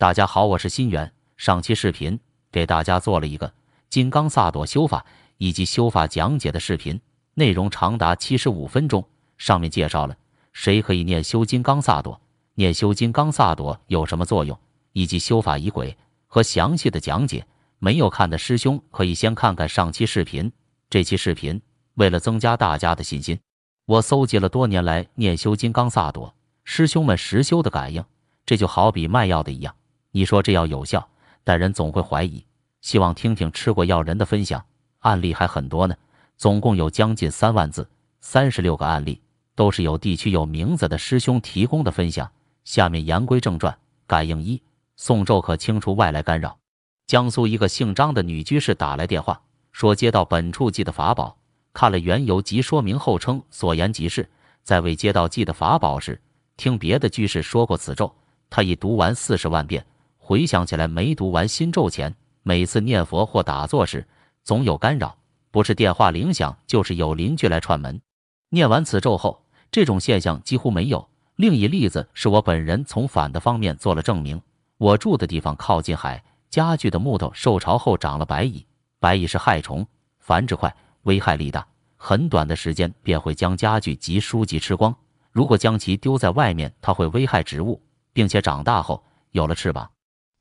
大家好，我是心源。上期视频给大家做了一个金刚萨埵修法以及修法讲解的视频，内容长达七十五分钟。上面介绍了谁可以念修金刚萨埵，念修金刚萨埵有什么作用，以及修法仪轨和详细的讲解。没有看的师兄可以先看看上期视频。这期视频为了增加大家的信心，我搜集了多年来念修金刚萨埵师兄们实修的感应，这就好比卖药的一样。你说这药有效，但人总会怀疑。希望听听吃过药人的分享，案例还很多呢，总共有将近三万字，三十六个案例，都是有地区有名字的师兄提供的分享。下面言归正传，感应一送咒可清除外来干扰。江苏一个姓张的女居士打来电话，说接到本处寄的法宝，看了缘由及说明后，称所言极是。在未接到寄的法宝时，听别的居士说过此咒，他已读完四十万遍。回想起来，没读完新咒前，每次念佛或打坐时，总有干扰，不是电话铃响，就是有邻居来串门。念完此咒后，这种现象几乎没有。另一例子是我本人从反的方面做了证明。我住的地方靠近海，家具的木头受潮后长了白蚁，白蚁是害虫，繁殖快，危害力大，很短的时间便会将家具及书籍吃光。如果将其丢在外面，它会危害植物，并且长大后有了翅膀。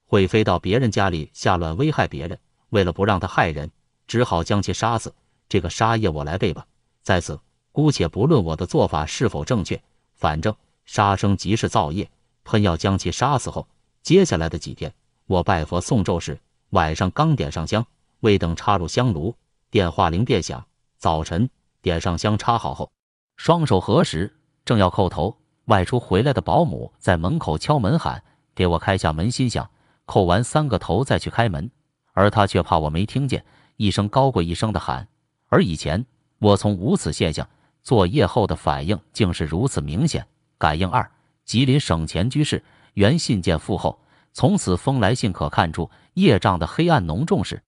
会飞到别人家里下乱，危害别人，为了不让他害人，只好将其杀死。这个杀业我来背吧，在此姑且不论我的做法是否正确，反正杀生即是造业。喷药将其杀死后，接下来的几天我拜佛诵咒时，晚上刚点上香，未等插入香炉，电话铃便响。早晨点上香插好后，双手合十正要叩头，外出回来的保姆在门口敲门喊：“给我开下门。”心想。叩完三个头再去开门，而他却怕我没听见，一声高过一声的喊。而以前我从无此现象，作业后的反应竟是如此明显。感应二，吉林省前居士原信件附后。从此风来信可看出业障的黑暗浓重时，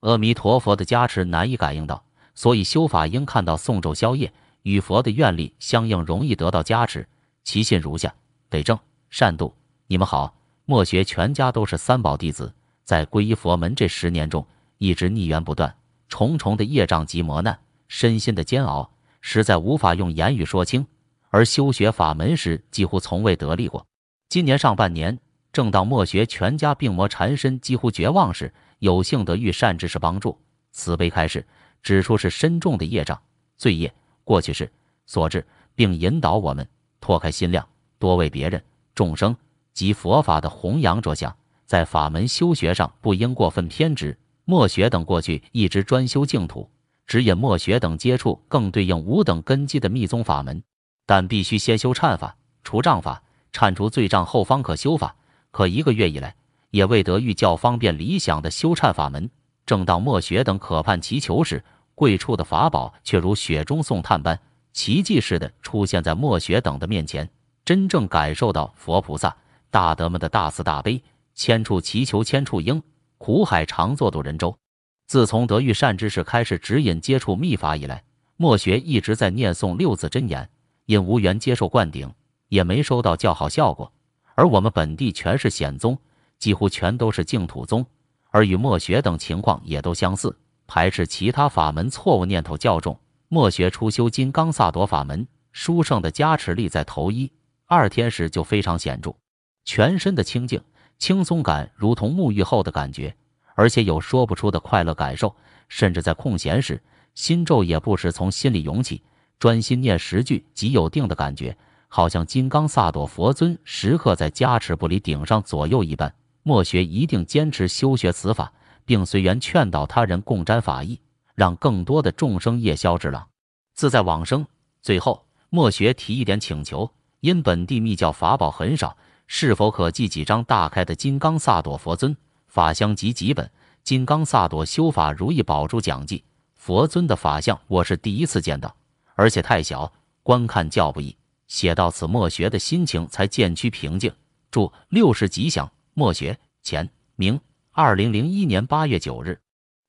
阿弥陀佛的加持难以感应到，所以修法应看到诵咒消业与佛的愿力相应，容易得到加持。其信如下：得正善度，你们好。墨学全家都是三宝弟子，在皈依佛门这十年中，一直逆缘不断，重重的业障及磨难，身心的煎熬，实在无法用言语说清。而修学法门时，几乎从未得力过。今年上半年，正当墨学全家病魔缠身，几乎绝望时，有幸得遇善知识帮助，慈悲开示，指出是深重的业障、罪业、过去世所致，并引导我们脱开心量，多为别人、众生。及佛法的弘扬着想，在法门修学上不应过分偏执。墨学等过去一直专修净土，指引墨学等接触更对应五等根基的密宗法门，但必须先修忏法、除障法，忏除罪障后方可修法。可一个月以来，也未得遇较方便理想的修忏法门。正当墨学等渴盼祈求时，贵处的法宝却如雪中送炭般，奇迹似的出现在墨学等的面前，真正感受到佛菩萨。大德们的大慈大悲，千处祈求千处应，苦海常作渡人舟。自从德育善知识开始指引接触秘法以来，墨学一直在念诵六字真言，因无缘接受灌顶，也没收到较好效果。而我们本地全是显宗，几乎全都是净土宗，而与墨学等情况也都相似，排斥其他法门，错误念头较重。墨学初修金刚萨埵法门，殊胜的加持力在头一、二天时就非常显著。全身的清净、轻松感，如同沐浴后的感觉，而且有说不出的快乐感受。甚至在空闲时，心咒也不时从心里涌起，专心念十句，即有定的感觉，好像金刚萨埵佛尊时刻在加持不离顶上左右一般。莫学一定坚持修学此法，并随缘劝导他人共沾法意，让更多的众生夜消之狼自在往生。最后，莫学提一点请求，因本地密教法宝很少。是否可寄几张大开的金刚萨埵佛尊法相及几本《金刚萨埵修法如意宝珠讲记》？佛尊的法相我是第一次见到，而且太小，观看较不易。写到此，墨学的心情才渐趋平静。祝六世吉祥，墨学，前明，二零零一年八月九日。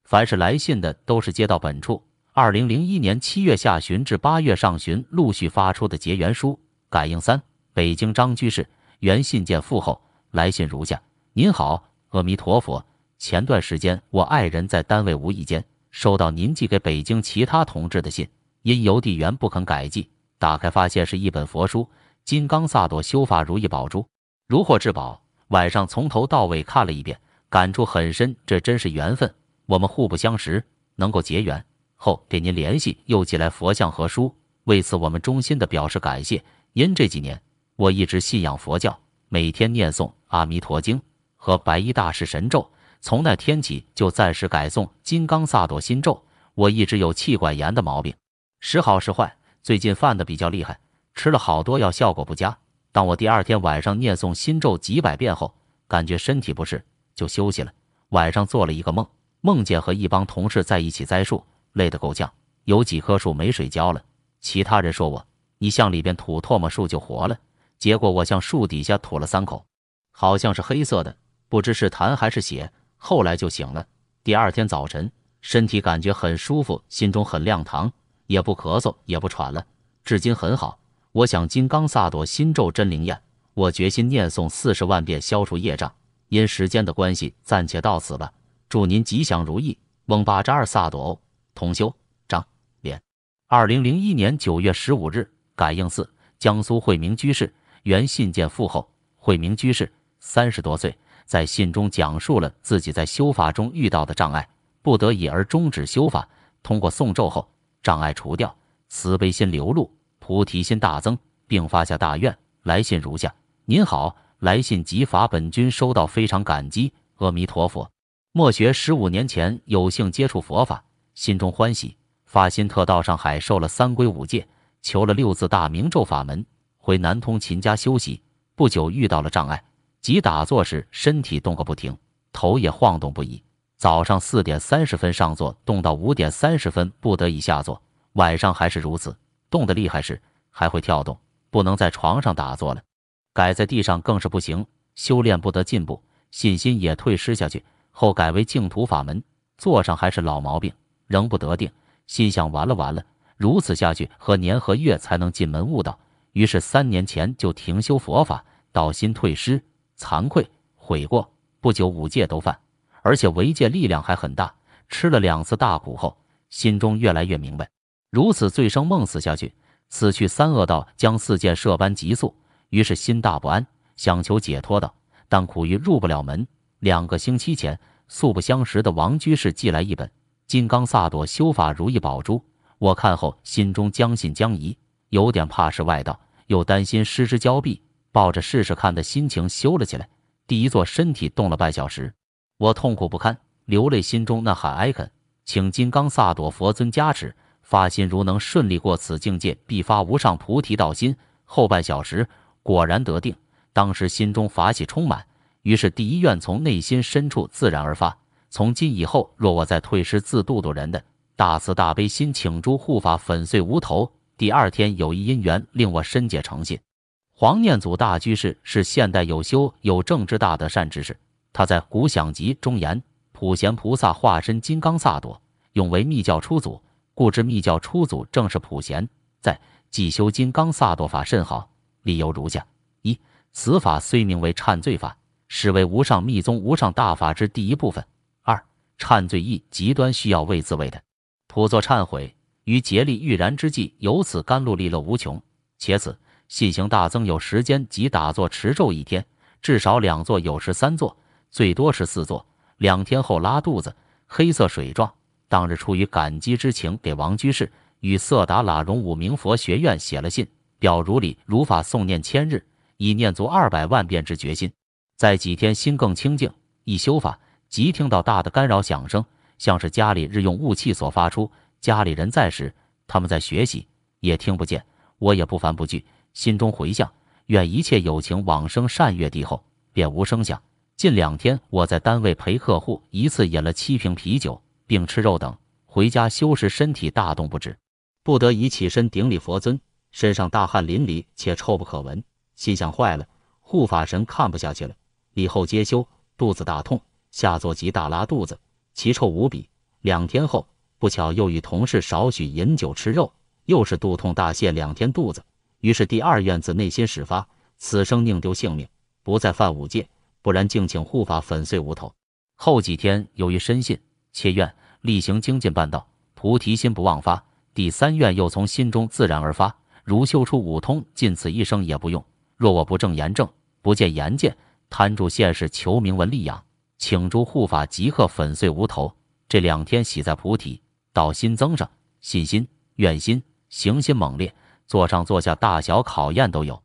凡是来信的，都是接到本处二零零一年七月下旬至八月上旬陆续发出的结缘书感应三，北京张居士。原信件附后，来信如下：您好，阿弥陀佛。前段时间，我爱人在单位无意间收到您寄给北京其他同志的信，因邮递员不肯改寄，打开发现是一本佛书《金刚萨埵修法如意宝珠》，如获至宝。晚上从头到尾看了一遍，感触很深。这真是缘分，我们互不相识，能够结缘。后给您联系，又寄来佛像和书，为此我们衷心的表示感谢。因这几年。我一直信仰佛教，每天念诵《阿弥陀经》和《白衣大士神咒》。从那天起，就暂时改诵《金刚萨埵心咒》。我一直有气管炎的毛病，时好时坏，最近犯得比较厉害。吃了好多药，效果不佳。当我第二天晚上念诵心咒几百遍后，感觉身体不适，就休息了。晚上做了一个梦，梦见和一帮同事在一起栽树，累得够呛，有几棵树没水浇了。其他人说我：“你向里边吐唾沫，树就活了。”结果我向树底下吐了三口，好像是黑色的，不知是痰还是血。后来就醒了。第二天早晨，身体感觉很舒服，心中很亮堂，也不咳嗽，也不喘了，至今很好。我想金刚萨埵心咒真灵验，我决心念诵四十万遍消除业障。因时间的关系，暂且到此吧。祝您吉祥如意，翁巴扎尔萨埵欧，同修张连，二零零一年九月十五日，感应寺，江苏惠明居士。原信件附后，慧明居士三十多岁，在信中讲述了自己在修法中遇到的障碍，不得已而终止修法。通过诵咒后，障碍除掉，慈悲心流露，菩提心大增，并发下大愿。来信如下：您好，来信即法本君收到，非常感激。阿弥陀佛。墨学十五年前有幸接触佛法，心中欢喜，发心特到上海受了三规五戒，求了六字大明咒法门。回南通秦家休息，不久遇到了障碍。即打坐时身体动个不停，头也晃动不已。早上四点三十分上座，动到五点三十分不得已下座。晚上还是如此，动得厉害时还会跳动，不能在床上打坐了。改在地上更是不行，修炼不得进步，信心也退失下去。后改为净土法门，坐上还是老毛病，仍不得定。心想完了完了，如此下去何年何月才能进门悟道？于是三年前就停修佛法，道心退失，惭愧悔过。不久五戒都犯，而且违戒力量还很大。吃了两次大苦后，心中越来越明白，如此醉生梦死下去，此去三恶道将四界射般急速。于是心大不安，想求解脱道，但苦于入不了门。两个星期前，素不相识的王居士寄来一本《金刚萨埵修法如意宝珠》，我看后心中将信将疑，有点怕是外道。又担心失之交臂，抱着试试看的心情修了起来。第一座，身体动了半小时，我痛苦不堪，流泪，心中呐喊哀恳，请金刚萨朵佛尊加持，发心如能顺利过此境界，必发无上菩提道心。后半小时果然得定，当时心中法喜充满，于是第一愿从内心深处自然而发：从今以后，若我再退失自度度人的大慈大悲心，请诸护法粉碎无头。第二天有一因缘令我深解诚信，黄念祖大居士是现代有修有正之大德善之士。他在《古想集》中言：普贤菩萨化身金刚萨埵，永为密教初祖，故知密教初祖正是普贤。在即修金刚萨埵法甚好，理由如下：一、此法虽名为忏罪法，实为无上密宗无上大法之第一部分；二、忏罪意极端需要为自卫的，普作忏悔。于竭力欲燃之际，由此甘露利乐无穷，且此信行大增。有时间即打坐持咒一天，至少两座，有时三座，最多是四座。两天后拉肚子，黑色水状。当日出于感激之情，给王居士与色达喇荣五明佛学院写了信，表如理如法诵念千日，以念足二百万遍之决心。在几天，心更清净，一修法即听到大的干扰响声，像是家里日用雾气所发出。家里人在时，他们在学习，也听不见，我也不烦不惧，心中回向，愿一切有情往生善月地后，便无声响。近两天我在单位陪客户，一次饮了七瓶啤酒，并吃肉等，回家休饰身体大动不止，不得已起身顶礼佛尊，身上大汗淋漓，且臭不可闻，心想坏了，护法神看不下去了，以后接修，肚子大痛，下坐即大拉肚子，奇臭无比。两天后。不巧又与同事少许饮酒吃肉，又是肚痛大泻两天肚子，于是第二愿自内心始发，此生宁丢性命，不再犯五戒，不然敬请护法粉碎无头。后几天由于深信切愿，力行精进半道，菩提心不忘发。第三愿又从心中自然而发，如修出五通，尽此一生也不用。若我不正言正，不见言见，贪著现世求名闻利养，请诸护法即刻粉碎无头。这两天喜在菩提。到心增上信心愿心行心猛烈，坐上坐下大小考验都有。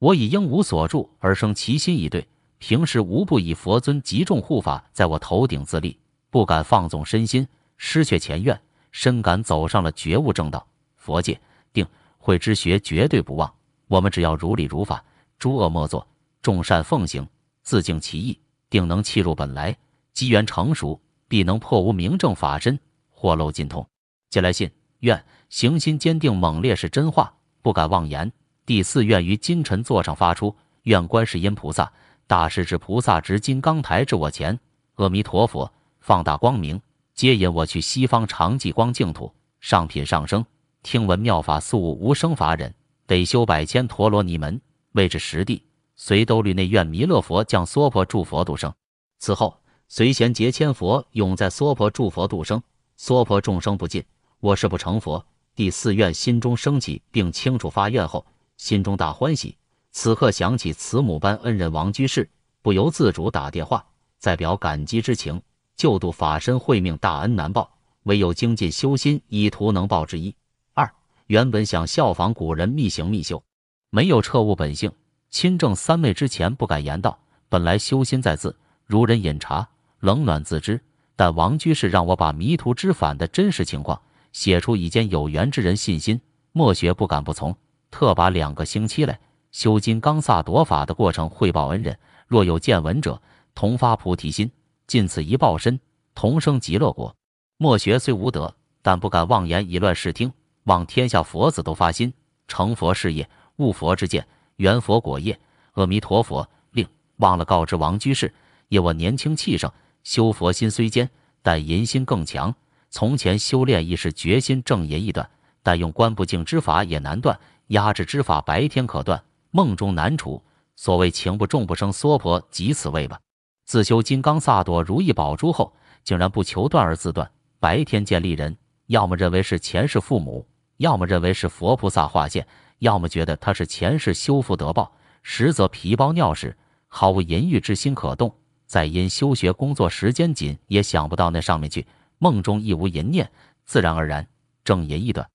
我以应无所住而生其心以对，平时无不以佛尊及众护法在我头顶自立，不敢放纵身心，失却前愿，深感走上了觉悟正道。佛界定慧之学绝对不忘。我们只要如理如法，诸恶莫作，众善奉行，自净其意，定能契入本来。机缘成熟，必能破无明正法身。或漏尽通，接来信愿行心坚定猛烈是真话，不敢妄言。第四愿于金晨座上发出，愿观世音菩萨、大势至菩萨执金刚台至我前，阿弥陀佛放大光明，接引我去西方常寂光净土，上品上升。听闻妙法速悟无生法忍，得修百千陀罗尼门，位置实地，随兜律内愿弥勒佛降娑婆诸佛度生。此后随贤劫千佛永在娑婆诸佛度生。娑婆众生不尽，我誓不成佛。第四愿心中升起，并清楚发愿后，心中大欢喜。此刻想起慈母般恩人王居士，不由自主打电话，再表感激之情。救度法身慧命大恩难报，唯有精进修心，以图能报之一二。原本想效仿古人密行密修，没有彻悟本性，亲证三昧之前不敢言道。本来修心在自，如人饮茶，冷暖自知。但王居士让我把迷途知返的真实情况写出，以间有缘之人信心。墨学不敢不从，特把两个星期来修金刚萨夺法的过程汇报恩人。若有见闻者，同发菩提心，尽此一报身，同生极乐国。墨学虽无德，但不敢妄言以乱视听，望天下佛子都发心成佛事业，悟佛之见，圆佛果业。阿弥陀佛。令忘了告知王居士，因我年轻气盛。修佛心虽坚，但淫心更强。从前修炼亦是决心正淫一段，但用观不净之法也难断，压制之法白天可断，梦中难除。所谓情不重不生娑婆，即此谓吧。自修金刚萨埵如意宝珠后，竟然不求断而自断。白天见利人，要么认为是前世父母，要么认为是佛菩萨化现，要么觉得他是前世修福得报，实则皮包尿屎，毫无淫欲之心可动。再因修学工作时间紧，也想不到那上面去。梦中亦无淫念，自然而然正淫一断。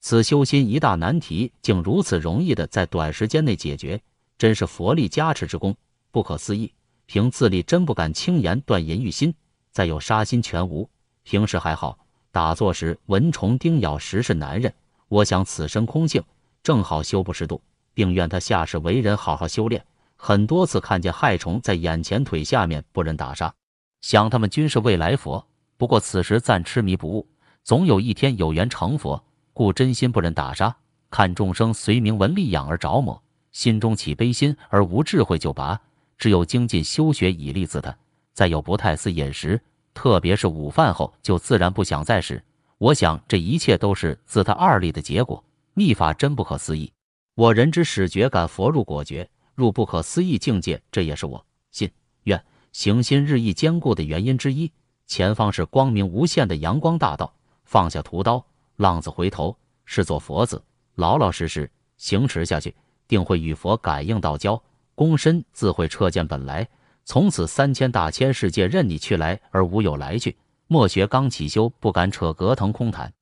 此修心一大难题，竟如此容易的在短时间内解决，真是佛力加持之功，不可思议。凭自力真不敢轻言断淫欲心。再有杀心全无，平时还好，打坐时蚊虫叮咬时是难忍。我想此身空性，正好修不适度，并愿他下世为人好好修炼。很多次看见害虫在眼前腿下面不忍打杀，想他们均是未来佛。不过此时暂痴迷不悟，总有一天有缘成佛，故真心不忍打杀。看众生随名闻利养而着魔，心中起悲心而无智慧就拔。只有精进修学以利自他，再有不太思饮食，特别是午饭后就自然不想再食。我想这一切都是自他二力的结果。秘法真不可思议，我人之始觉，感佛入果觉。入不可思议境界，这也是我信愿行心日益坚固的原因之一。前方是光明无限的阳光大道，放下屠刀，浪子回头是做佛子，老老实实行持下去，定会与佛感应道交，躬身自会彻见本来。从此三千大千世界任你去来，而无有来去。莫学刚起修，不敢扯隔腾空谈，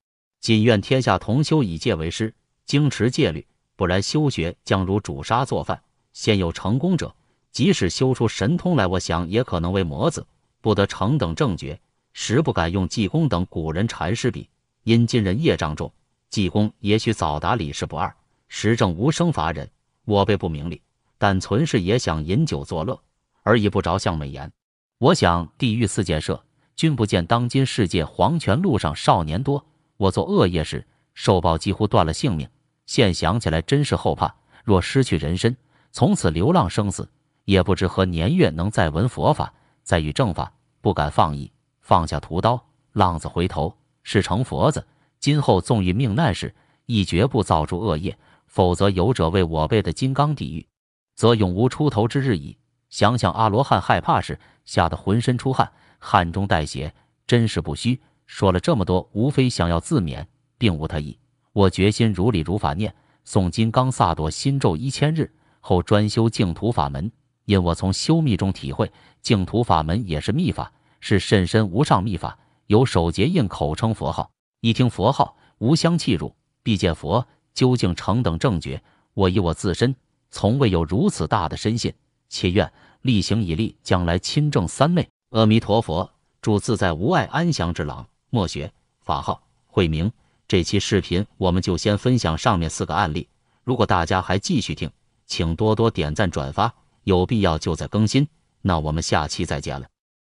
仅愿天下同修，以戒为师，精持戒律，不然修学将如煮沙做饭。现有成功者，即使修出神通来，我想也可能为魔子，不得成等正觉。实不敢用济公等古人禅师比，因今人业障重，济公也许早达理氏不二，实证无生法忍。我辈不明理，但存世也想饮酒作乐，而已不着相美言。我想地狱四建设，君不见当今世界黄泉路上少年多。我做恶业时，受报几乎断了性命。现想起来真是后怕。若失去人身。从此流浪生死，也不知何年月能再闻佛法、再遇正法，不敢放逸，放下屠刀，浪子回头是成佛子。今后纵遇命难时，亦绝不造诸恶业，否则有者为我辈的金刚地狱，则永无出头之日矣。想想阿罗汉害怕时，吓得浑身出汗，汗中带血，真是不虚。说了这么多，无非想要自勉，并无他意。我决心如理如法念诵金刚萨埵心咒一千日。后专修净土法门，因我从修密中体会，净土法门也是密法，是甚深无上密法，有守结印口称佛号，一听佛号无香气入，必见佛，究竟成等正觉。我以我自身，从未有如此大的深信，且愿力行以力，将来亲证三昧。阿弥陀佛，祝自在无碍安详之朗，莫学法号慧明。这期视频我们就先分享上面四个案例，如果大家还继续听。请多多点赞转发，有必要就再更新。那我们下期再见了。